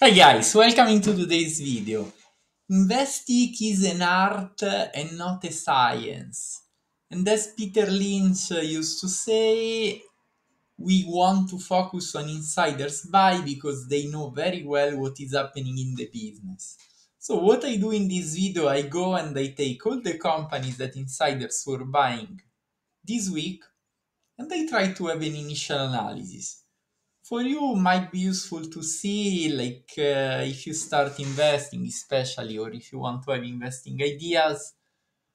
Hi guys, welcome into today's video. Investing is an art and not a science. And as Peter Lynch used to say, we want to focus on insiders buy because they know very well what is happening in the business. So what I do in this video, I go and I take all the companies that insiders were buying this week and I try to have an initial analysis for you might be useful to see like uh, if you start investing especially or if you want to have investing ideas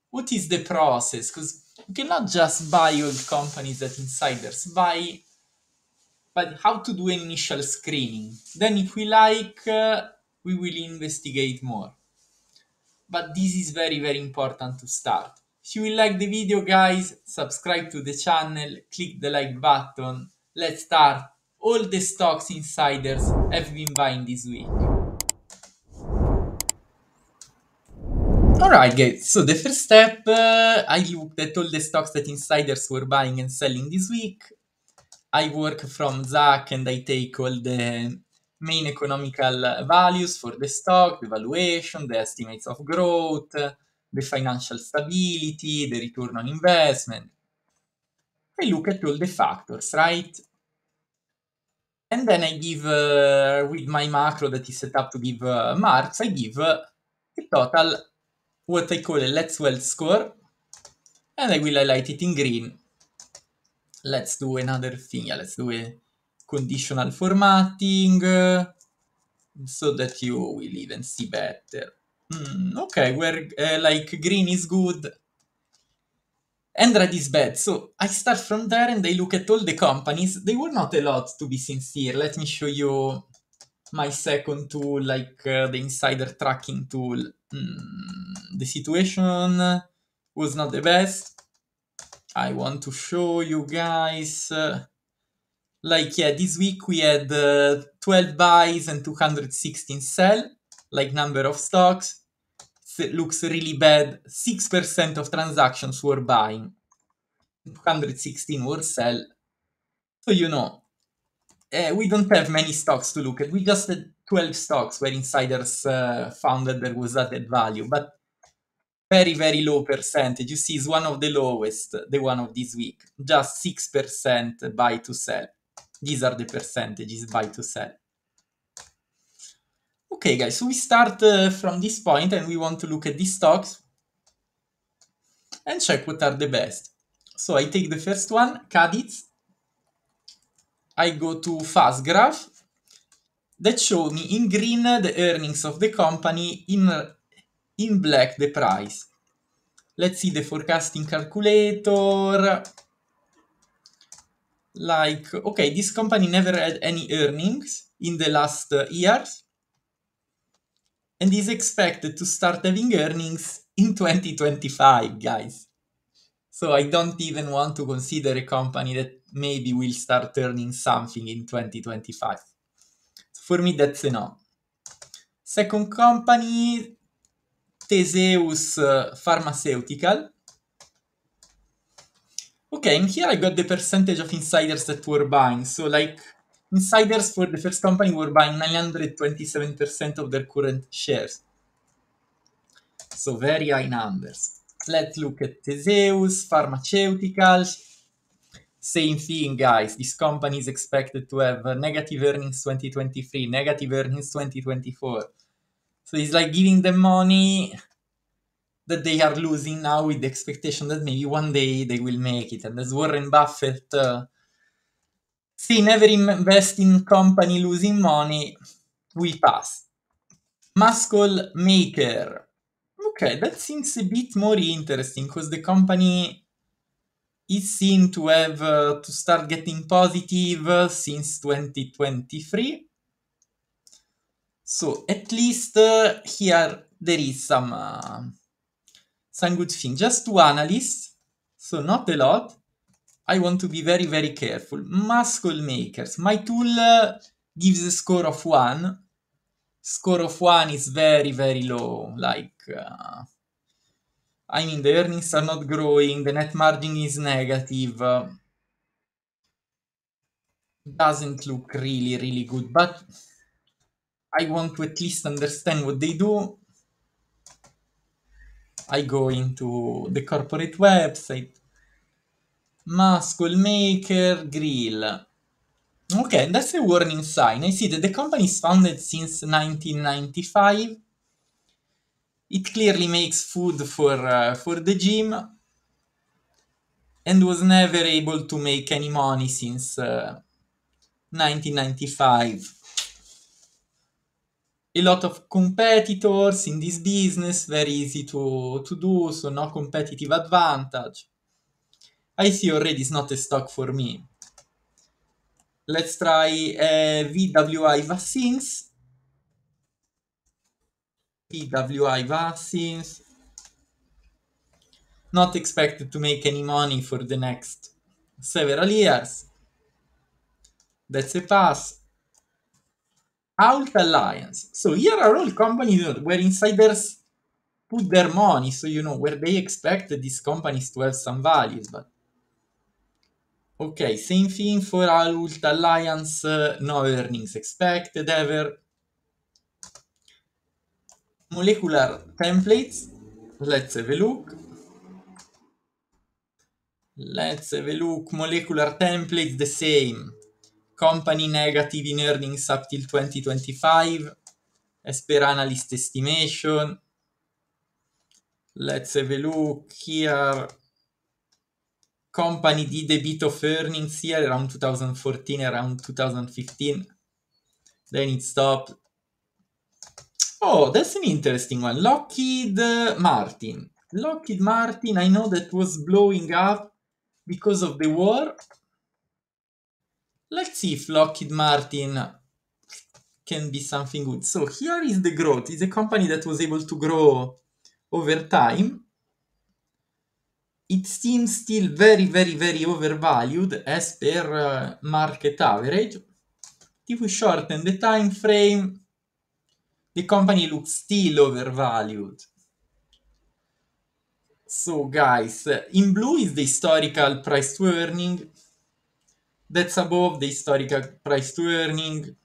what is the process because you cannot just buy old companies that insiders buy but how to do an initial screening then if we like uh, we will investigate more but this is very very important to start if you will like the video guys subscribe to the channel click the like button let's start all the stocks insiders have been buying this week. Alright guys, so the first step, uh, I looked at all the stocks that insiders were buying and selling this week. I work from Zach and I take all the main economical values for the stock, the valuation, the estimates of growth, the financial stability, the return on investment. I look at all the factors, right? And then I give, uh, with my macro that is set up to give uh, marks, I give uh, the total what I call a let's weld score, and I will highlight it in green. Let's do another thing, yeah, let's do a conditional formatting, uh, so that you will even see better. Mm, okay, where uh, like green is good, and is bad. So I start from there and I look at all the companies. They were not a lot, to be sincere. Let me show you my second tool, like uh, the insider tracking tool. Mm, the situation was not the best. I want to show you guys. Uh, like, yeah, this week we had uh, 12 buys and 216 sell, like number of stocks looks really bad. 6% of transactions were buying, 216 were sell. So, you know, uh, we don't have many stocks to look at. We just had 12 stocks where insiders uh, found that there was added value, but very, very low percentage. You see, it's one of the lowest, the one of this week. Just 6% buy to sell. These are the percentages buy to sell. Okay, guys, so we start uh, from this point and we want to look at these stocks and check what are the best. So I take the first one, Cadiz. I go to FastGraph that show me in green the earnings of the company, in, in black the price. Let's see the forecasting calculator. Like, okay, this company never had any earnings in the last uh, years and is expected to start having earnings in 2025, guys. So I don't even want to consider a company that maybe will start earning something in 2025. For me, that's a no. Second company, Teseus uh, Pharmaceutical. Okay, and here I got the percentage of insiders that were buying. So like insiders for the first company were buying 927% of their current shares. So very high numbers. Let's look at Teseus, pharmaceuticals. Same thing, guys. This company is expected to have negative earnings 2023, negative earnings 2024. So it's like giving them money that they are losing now with the expectation that maybe one day they will make it. And as Warren Buffett uh, See, never invest in company losing money. We pass. Muscle maker. Ok, that seems a bit more interesting because the company is seen to have uh, to start getting positive uh, since 2023. So at least uh, here there is some uh, some good thing. Just two analysts, so not a lot. I want to be very, very careful. Muscle makers. My tool uh, gives a score of 1. Score of 1 is very, very low. Like, uh, I mean, the earnings are not growing, the net margin is negative. Uh, doesn't look really, really good, but I want to at least understand what they do. I go into the corporate website, mask maker grill. Ok, that's a warning sign. I see that the company is founded since 1995. It clearly makes food for uh, for the gym and was never able to make any money since uh, 1995. A lot of competitors in this business, very easy to, to do, so no competitive advantage. I see already it's not a stock for me. Let's try uh, eh, VWI vaccines. PWI vaccines. Not expected to make any money for the next several years. That's a pass. Alt Alliance. So here are all companies where insiders put their money, so you know where they expect these companies to have some values, but Ok, same thing for Adult Alliance, no earnings expected ever. Molecular templates, let's have a look. Let's have a look, molecular templates the same. Company negative in earnings up till 2025, as per analyst estimation. Let's have a look here. company did a bit of earnings here around 2014, around 2015. Then it stopped. Oh, that's an interesting one. Lockheed Martin. Lockheed Martin, I know that was blowing up because of the war. Let's see if Lockheed Martin can be something good. So here is the growth. It's a company that was able to grow over time. It seems still very, very, very overvalued as per uh, market average. If we shorten the time frame, the company looks still overvalued. So, guys, in blue is the historical price to earning. That's above the historical price to earning.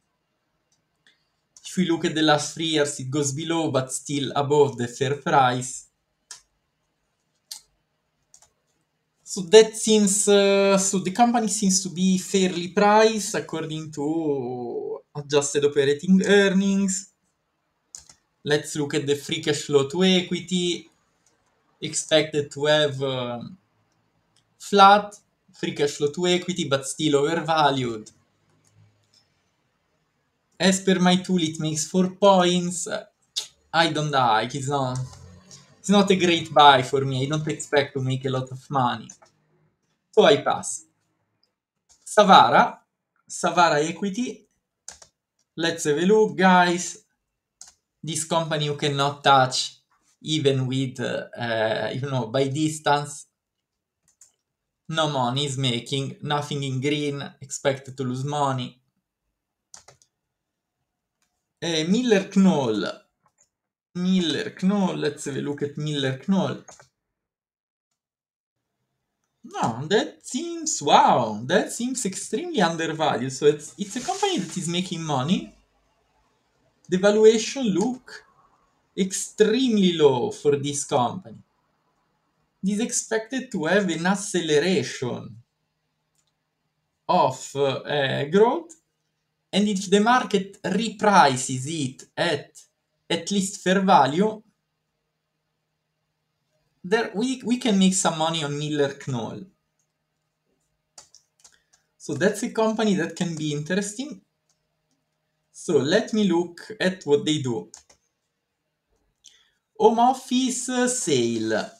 If we look at the last three years, it goes below, but still above the fair price. So that seems uh, so the company seems to be fairly priced according to adjusted operating earnings. Let's look at the free cash flow to equity expected to have um, flat free cash flow to equity but still overvalued. As per my tool it makes 4 points. I don't like it's not It's not a great buy for me. I don't expect to make a lot of money. So I pass. Savara, Savara Equity. Let's have a look, guys. This company you cannot touch even with, uh, you know, by distance. No money is making, nothing in green, Expect to lose money. Eh, Miller Knoll Miller-Knoll. Let's have a look at Miller-Knoll. No, that seems, wow, that seems extremely undervalued. So it's, it's a company that is making money. The valuation look extremely low for this company. It is expected to have an acceleration of uh, uh growth and if the market reprices it at at least fair value, there we, we can make some money on Miller Knoll. So that's a company that can be interesting. So let me look at what they do. Home office sale.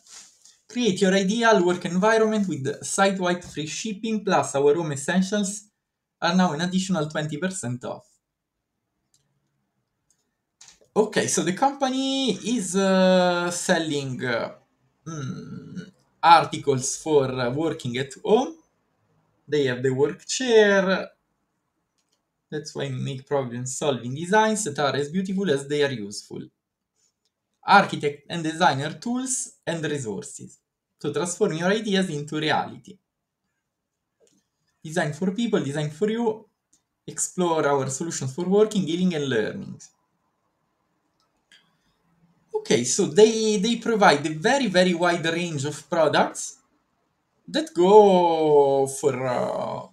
Create your ideal work environment with site-wide free shipping plus our home essentials are now an additional 20% off. Okay, so the company is uh, selling uh, mm, articles for uh, working at home. They have the work chair. That's why we make problem-solving designs that are as beautiful as they are useful. Architect and designer tools and resources to transform your ideas into reality. Design for people, design for you. Explore our solutions for working, living and learning. Okay, so they, they provide a very, very wide range of products that go for uh,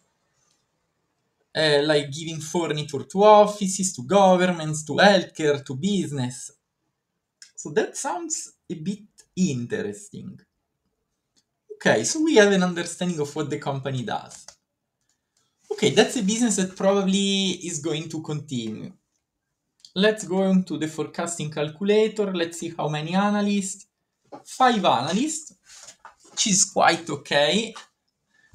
uh, like giving furniture to offices, to governments, to healthcare, to business. So that sounds a bit interesting. Okay, so we have an understanding of what the company does. Okay, that's a business that probably is going to continue. Let's go into the forecasting calculator. Let's see how many analysts. Five analysts, which is quite okay.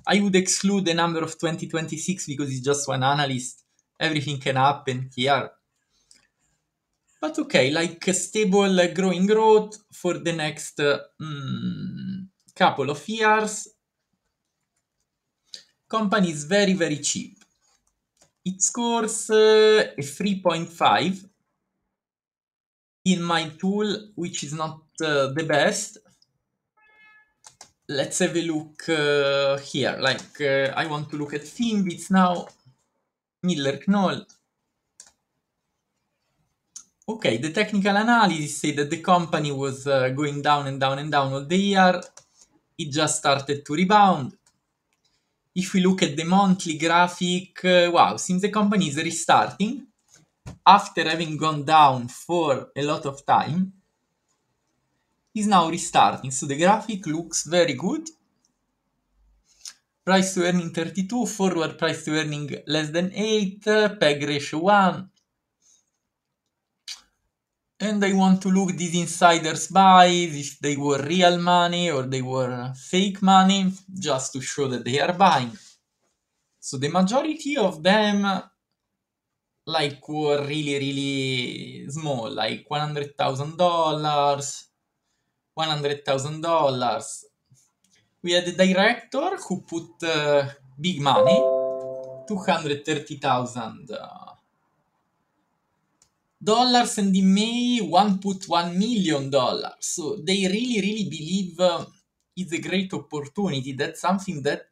I would exclude the number of 2026 because it's just one analyst. Everything can happen here. But okay, like stable uh, growing growth for the next uh, mm, couple of years. Company is very, very cheap. It scores uh, a 3.5 in my tool, which is not uh, the best. Let's have a look uh, here. Like, uh, I want to look at Finbits now. Miller-Knoll. Okay, the technical analysis said that the company was uh, going down and down and down all the year. It just started to rebound if we look at the monthly graphic, uh, wow, since the company is restarting, after having gone down for a lot of time, is now restarting. So the graphic looks very good. Price to earning 32, forward price to earning less than 8, uh, PEG ratio 1, and I want to look these insiders buy if they were real money or they were fake money just to show that they are buying. So the majority of them like were really really small like $100,000 $100,000 we had a director who put uh, big money 230,000 uh, dollars and in May 1.1 million dollars. So they really, really believe uh, it's a great opportunity. That's something that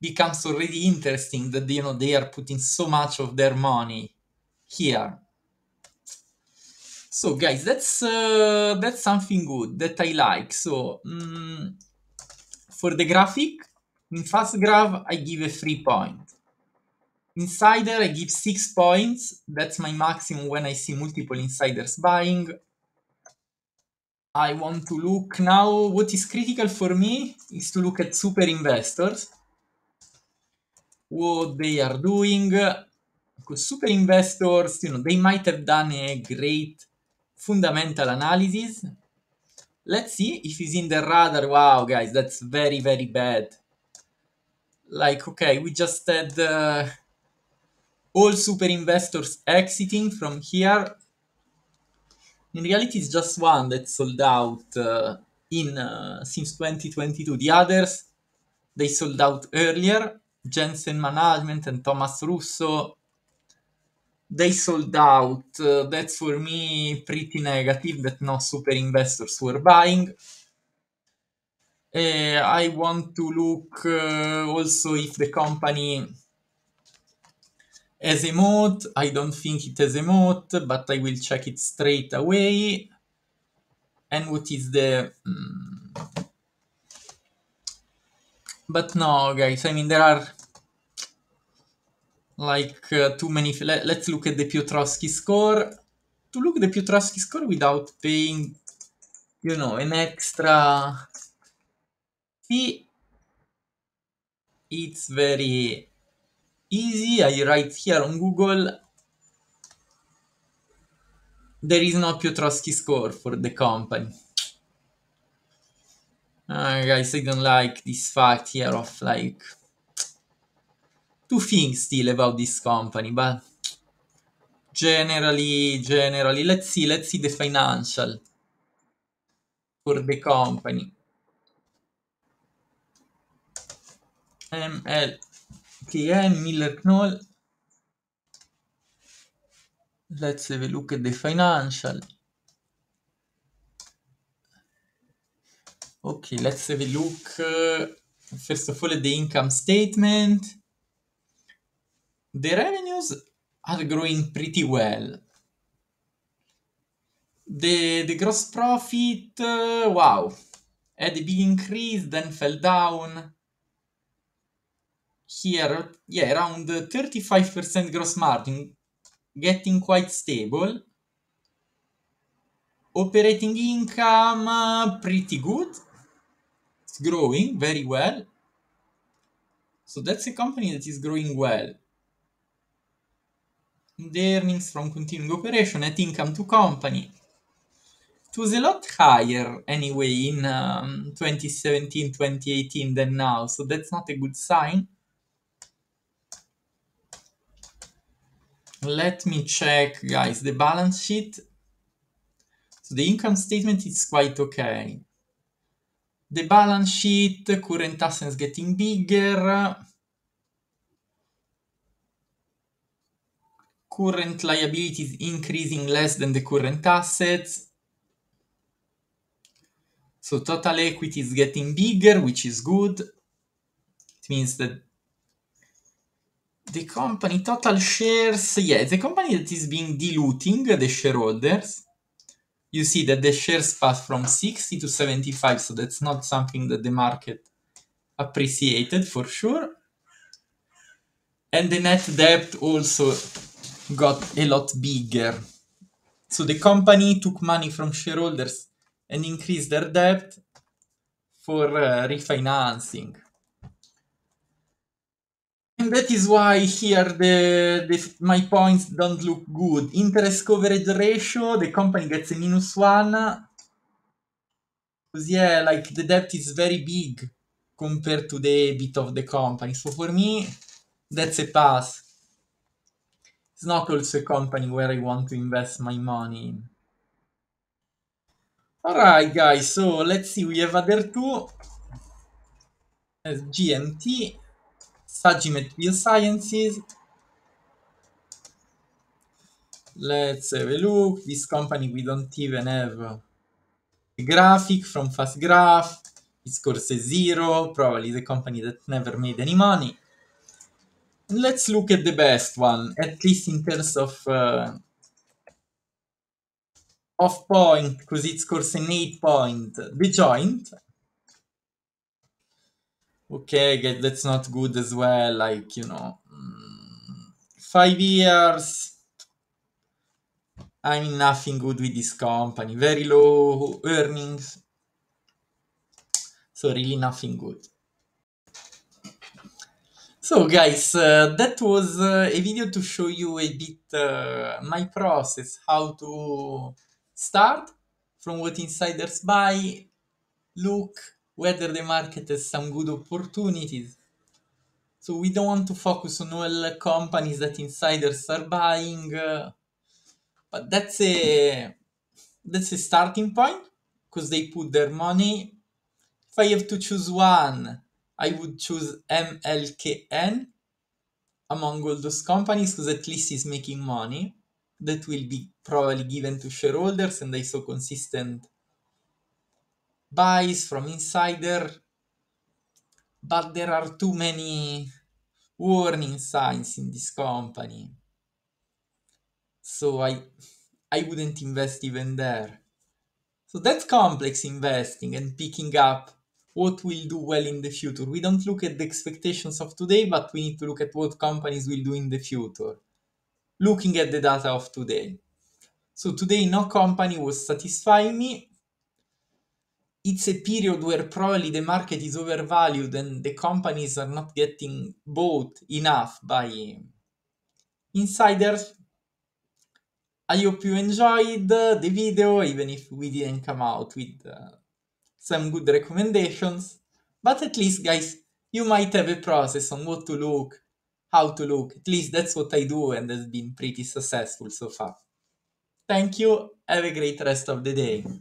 becomes already interesting that you know they are putting so much of their money here. So guys, that's uh, that's something good that I like. So um, for the graphic in fast graph, I give a three point Insider, I give six points. That's my maximum when I see multiple insiders buying. I want to look now, what is critical for me is to look at super investors, what they are doing, because super investors, you know, they might have done a great fundamental analysis. Let's see if he's in the radar. Wow, guys, that's very, very bad. Like, okay, we just had uh, all super investors exiting from here. In reality, it's just one that sold out uh, in uh, since 2022. The others they sold out earlier. Jensen Management and Thomas Russo they sold out. Uh, that's for me pretty negative that no super investors were buying. Uh, I want to look uh, also if the company as a mod, I don't think it a mod, but I will check it straight away. And what is the... Mm. But no, guys, I mean, there are like uh, too many... Let, us look at the Piotrowski score. To look at the Piotrowski score without paying, you know, an extra fee, it's very easy. I write here on Google. There is no Piotrowski score for the company. Uh, guys, I don't like this fact here of like two things still about this company, but generally, generally, let's see, let's see the financial for the company. ML MTN, Miller Knoll. Let's have a look at the financial. Ok, let's have a look uh, first of all at the income statement. The revenues are growing pretty well. The, the gross profit, uh, wow, had a big increase, then fell down. here, yeah, around 35% gross margin, getting quite stable. Operating income, uh, pretty good. It's growing very well. So that's a company that is growing well. The earnings from continuing operation, net income to company. It was a lot higher anyway in 2017-2018 um, than now, so that's not a good sign. let me check, guys, the balance sheet. So the income statement is quite okay. The balance sheet, current assets getting bigger. Current liabilities increasing less than the current assets. So total equity is getting bigger, which is good. It means that the company total shares, yeah, the company that is being diluting the shareholders. You see that the shares pass from 60 to 75, so that's not something that the market appreciated for sure. And the net debt also got a lot bigger. So the company took money from shareholders and increased their debt for uh, refinancing that is why here the, the my points don't look good. Interest coverage ratio, the company gets a minus one. Because yeah, like the debt is very big compared to the bit of the company. So for me, that's a pass. It's not also a company where I want to invest my money in. Alright guys, so let's see, we have other two. GMT Sagimetry Sciences. Let's have a look. This company, we don't even have a graphic from Fast Graph. Its scores a zero, probably the company that never made any money. And let's look at the best one, at least in terms of uh, off point, because its scores an 8 point, The Joint, okay, that's not good as well. Like, you know, mm, five years. I mean, nothing good with this company. Very low earnings. So, really, nothing good. So, guys, uh, that was uh, a video to show you a bit uh, my process how to start from what insiders buy, look, whether the market has some good opportunities. So we don't want to focus on all companies that insiders are buying, uh, but that's a that's a starting point because they put their money. If I have to choose one, I would choose MLKN among all those companies because at least it's making money that will be probably given to shareholders and they so consistent buys from insider but there are too many warning signs in this company so i i wouldn't invest even there so that's complex investing and picking up what will do well in the future we don't look at the expectations of today but we need to look at what companies will do in the future looking at the data of today so today no company was satisfying me it's a period where probably the market is overvalued and the companies are not getting bought enough by um, insiders. I hope you enjoyed the video, even if we didn't come out with uh, some good recommendations. But at least, guys, you might have a process on what to look, how to look. At least that's what I do and has been pretty successful so far. Thank you. Have a great rest of the day.